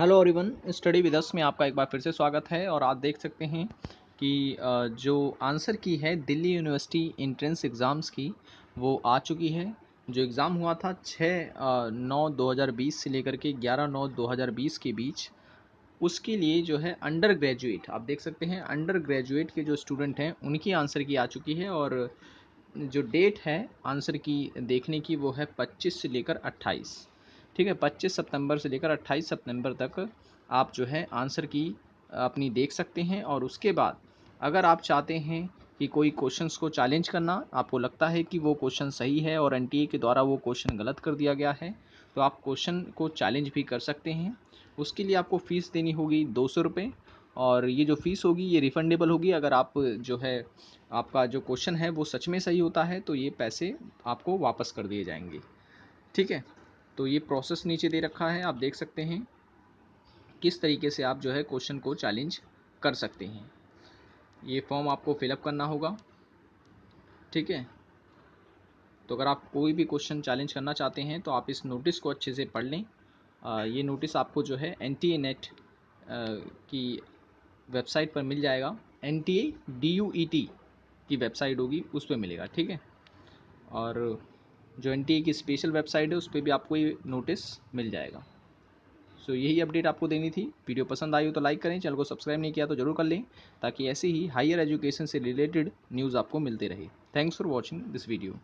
hello everyone study with us में आपका एक बार फिर से स्वागत है और आप देख सकते हैं कि जो आंसर की है दिल्ली यूनिवर्सिटी इंट्रेंस एग्ज़ाम्स की वो आ चुकी है जो एग्ज़ाम हुआ था 6 नौ 2020 से लेकर के 11 नौ 2020 के बीच उसके लिए जो है अंडर ग्रेजुएट आप देख सकते हैं अंडर ग्रेजुएट के जो स्टूडेंट हैं उनकी आंसर की आ चुकी है और जो डेट है आंसर की देखने की वो है पच्चीस से लेकर अट्ठाईस ठीक है पच्चीस सितंबर से लेकर अट्ठाईस सितंबर तक आप जो है आंसर की अपनी देख सकते हैं और उसके बाद अगर आप चाहते हैं कि कोई क्वेश्चंस को चैलेंज करना आपको लगता है कि वो क्वेश्चन सही है और एन के द्वारा वो क्वेश्चन गलत कर दिया गया है तो आप क्वेश्चन को चैलेंज भी कर सकते हैं उसके लिए आपको फ़ीस देनी होगी दो सौ रुपये और ये जो फ़ीस होगी ये रिफ़ंडेबल होगी अगर आप जो है आपका जो क्वेश्चन है वो सच में सही होता है तो ये पैसे आपको वापस कर दिए जाएंगे ठीक है तो ये प्रोसेस नीचे दे रखा है आप देख सकते हैं किस तरीके से आप जो है क्वेश्चन को चैलेंज कर सकते हैं ये फॉर्म आपको फिलअप करना होगा ठीक है तो अगर आप कोई भी क्वेश्चन चैलेंज करना चाहते हैं तो आप इस नोटिस को अच्छे से पढ़ लें आ, ये नोटिस आपको जो है एन टी ए नेट की वेबसाइट पर मिल जाएगा N T A D U E T की वेबसाइट होगी उस पर मिलेगा ठीक है और जो एन की स्पेशल वेबसाइट है उस पर भी आपको ये नोटिस मिल जाएगा सो so, यही अपडेट आपको देनी थी वीडियो पसंद आई हो तो लाइक करें चैनल को सब्सक्राइब नहीं किया तो जरूर कर लें ताकि ऐसे ही हायर एजुकेशन से रिलेटेड न्यूज़ आपको मिलते रहे thanks for watching this video